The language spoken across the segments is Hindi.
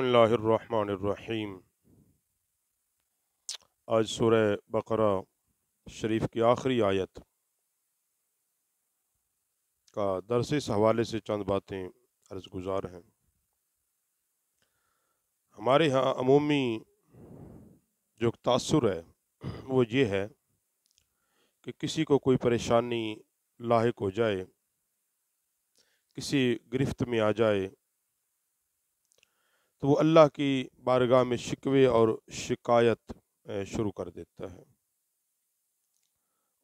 बसमीम आज सूर बकरा शरीफ की आखिरी आयत का दरस इस हवाले से चंद बातें अर्जगुजार हैं हमारे यहाँ अमूमी जो तासर है वो ये है कि किसी को कोई परेशानी लाक हो जाए किसी गिरफ्त में आ जाए तो वो अल्लाह की बारगाह में शिकवे और शिकायत शुरू कर देता है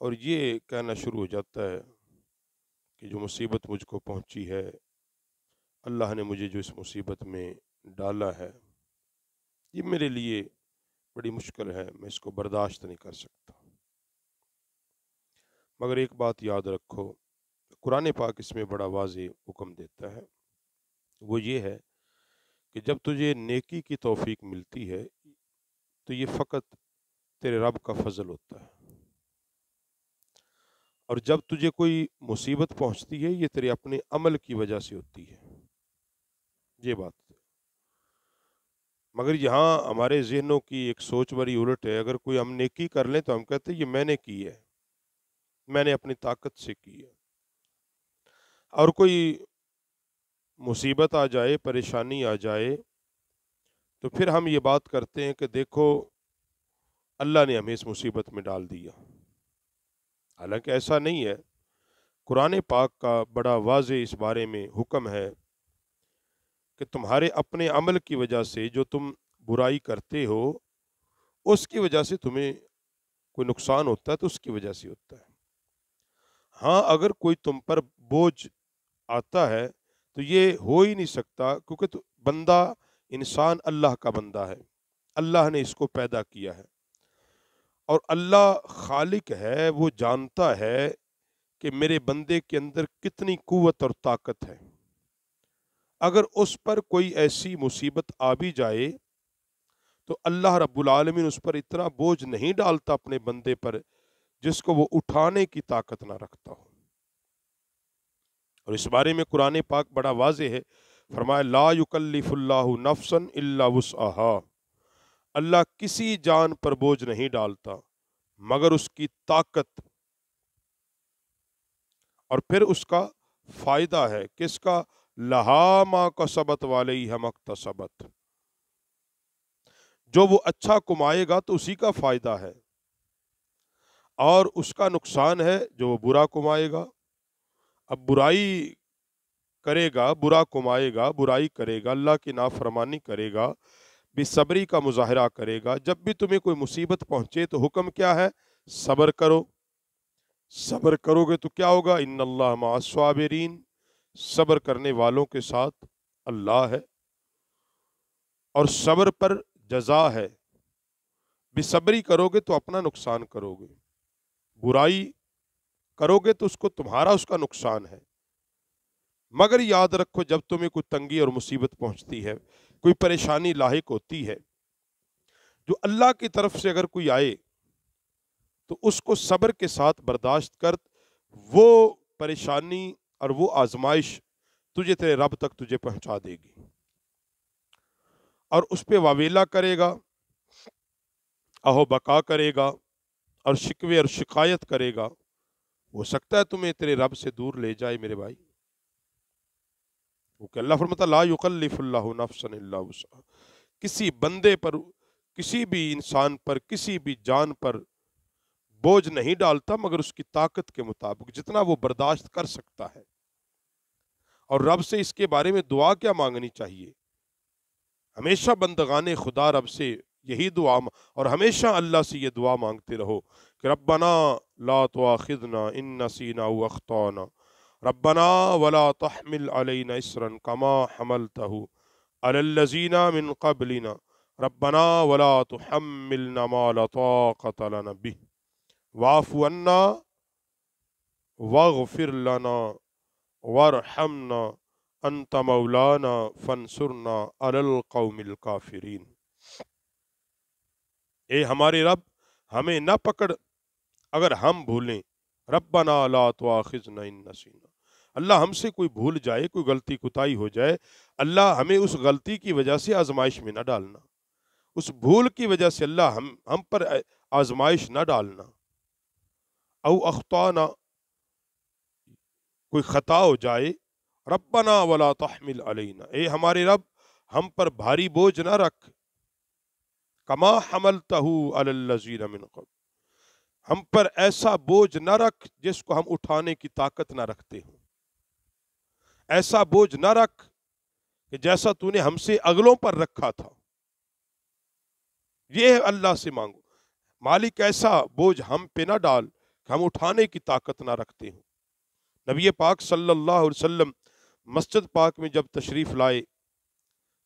और ये कहना शुरू हो जाता है कि जो मुसीबत मुझको पहुंची है अल्लाह ने मुझे जो इस मुसीबत में डाला है ये मेरे लिए बड़ी मुश्किल है मैं इसको बर्दाश्त नहीं कर सकता मगर एक बात याद रखो कुरान पाक इसमें बड़ा वाज हुक्म देता है वो ये है कि जब तुझे नेकी की तौफीक मिलती है तो ये फ़कत तेरे रब का फजल होता है और जब तुझे कोई मुसीबत पहुंचती है ये तेरे अपने अमल की वजह से होती है ये बात मगर यहाँ हमारे जहनों की एक सोच बड़ी उलट है अगर कोई हम नेकी कर लें तो हम कहते हैं ये मैंने की है मैंने अपनी ताकत से की है और कोई मुसीबत आ जाए परेशानी आ जाए तो फिर हम ये बात करते हैं कि देखो अल्लाह ने हमें इस मुसीबत में डाल दिया हालांकि ऐसा नहीं है कुरान पाक का बड़ा वाज इस बारे में हुक्म है कि तुम्हारे अपने अमल की वजह से जो तुम बुराई करते हो उसकी वजह से तुम्हें कोई नुकसान होता है तो उसकी वजह से होता है हाँ अगर कोई तुम पर बोझ आता है तो ये हो ही नहीं सकता क्योंकि तो बंदा इंसान अल्लाह का बंदा है अल्लाह ने इसको पैदा किया है और अल्लाह खालिक है वो जानता है कि मेरे बंदे के अंदर कितनी कुवत और ताकत है अगर उस पर कोई ऐसी मुसीबत आ भी जाए तो अल्लाह रब्बुल रबालमीन उस पर इतना बोझ नहीं डालता अपने बंदे पर जिसको वो उठाने की ताकत ना रखता हो और इस बारे में कुरान पाक बड़ा वाज है फरमाया ला युकल्लिफुल्ला नफसन इल्ला वसहा अल्लाह किसी जान पर बोझ नहीं डालता मगर उसकी ताकत और फिर उसका फ़ायदा है किसका लहामा का सबत वाले ही हमक तसबत जो वो अच्छा कमाएगा तो उसी का फ़ायदा है और उसका नुकसान है जो वो बुरा कमाएगा अब बुराई करेगा बुरा कमाएगा बुराई करेगा अल्लाह की नाफरमानी करेगा बेसब्री का मुजाहरा करेगा जब भी तुम्हें कोई मुसीबत पहुँचे तो हुक्म क्या है सब्र करो सब्र करोगे तो क्या होगा इन अल्लाबरीन सब्र करने वालों के साथ अल्लाह है और सब्र पर जजा है बेसब्री करोगे तो अपना नुकसान करोगे बुराई करोगे तो उसको तुम्हारा उसका नुकसान है मगर याद रखो जब तुम्हें कोई तंगी और मुसीबत पहुंचती है कोई परेशानी लाक होती है जो अल्लाह की तरफ से अगर कोई आए तो उसको सब्र के साथ बर्दाश्त कर वो परेशानी और वो आजमाइश तुझे तेरे रब तक तुझे पहुंचा देगी और उस पर वावेला करेगा अहो बका करेगा और शिकवे और शिकायत करेगा हो सकता है तुम्हें तेरे रब से दूर ले जाए मेरे भाई वो अल्लाह फरमता ला युकल्लिफुल्लाह किसी बंदे पर किसी भी इंसान पर किसी भी जान पर बोझ नहीं डालता मगर उसकी ताकत के मुताबिक जितना वो बर्दाश्त कर सकता है और रब से इसके बारे में दुआ क्या मांगनी चाहिए हमेशा बंदगाने खुदा रब से यही दुआ और हमेशा अल्लाह से ये दुआ मांगते रहो कि रब्बना ला तो खिदना इन नसीना वख्ताना रबना वला तहमिल अलैना इसरन कमा हमल तहु अलजीना मिन कबलिना रबना वला तो हमिल नमाल तोतलन भी वाफुअन्ना वगफिर लना वरहमना अनत मौलाना फनसुरना अलकौमिल काफिरीन ए हमारे रब हमें न पकड़ अगर हम भूलें रब्बना अला तो आखिज नसीना अल्लाह हमसे कोई भूल जाए कोई गलती कुताई हो जाए अल्लाह हमें उस गलती की वजह से आजमाइश में ना डालना उस भूल की वजह से अल्लाह हम हम पर आजमाइश ना डालना औ अख्ताना कोई ख़ता हो जाए रब्बना वला तहमिल अलैना ए हमारे रब हम पर भारी बोझ ना रख कमा हमल तहू कब हम पर ऐसा बोझ न रख जिसको हम उठाने की ताकत ना रखते हों ऐसा बोझ न रख कि जैसा तूने हमसे अगलों पर रखा था ये अल्लाह से मांगो मालिक ऐसा बोझ हम पे ना डाल कि हम उठाने की ताकत ना रखते हों नबी पाक सल्लल्लाहु अलैहि वसल्लम मस्जिद पाक में जब तशरीफ़ लाए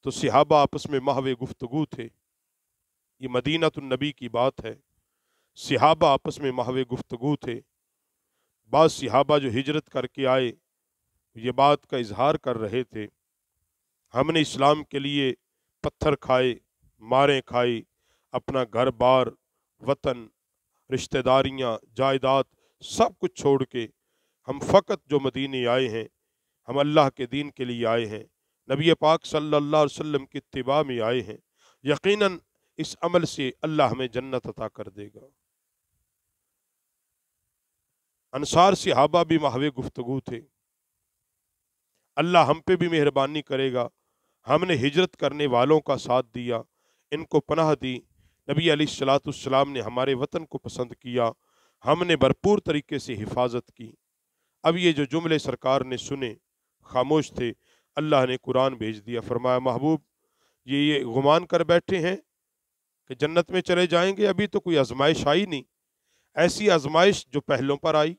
तो सिहाबा आपस में माहवे गुफ्तगु थे ये नबी की बात है सिहाबा आपस में माहवे गुफ्तगु थे बाद सिहाबा जो हिजरत करके आए ये बात का इजहार कर रहे थे हमने इस्लाम के लिए पत्थर खाए मारें खाई अपना घर बार वतन रिश्तेदारियाँ जायदाद सब कुछ छोड़ के हम फ़कत जो मदीने आए हैं हम अल्लाह के दीन के लिए आए हैं नबी पाक सल्लल्लाहु अलैहि वसल्लम की तिबा में आए हैं यकीनन इस अमल से अल्लाह हमें जन्नत अता कर देगा अनसार सिहाबा भी माहवे गुफ्तगु थे अल्लाह हम पे भी मेहरबानी करेगा हमने हिजरत करने वालों का साथ दिया इनको पनाह दी नबी अली सलातम ने हमारे वतन को पसंद किया हमने भरपूर तरीके से हिफाजत की अब ये जो जुमले सरकार ने सुने खामोश थे अल्लाह ने कुरान भेज दिया फरमाया महबूब ये ये गुमान कर बैठे हैं कि जन्नत में चले जाएंगे अभी तो कोई आजमाइश आई नहीं ऐसी आजमाइश जो पहलों पर आई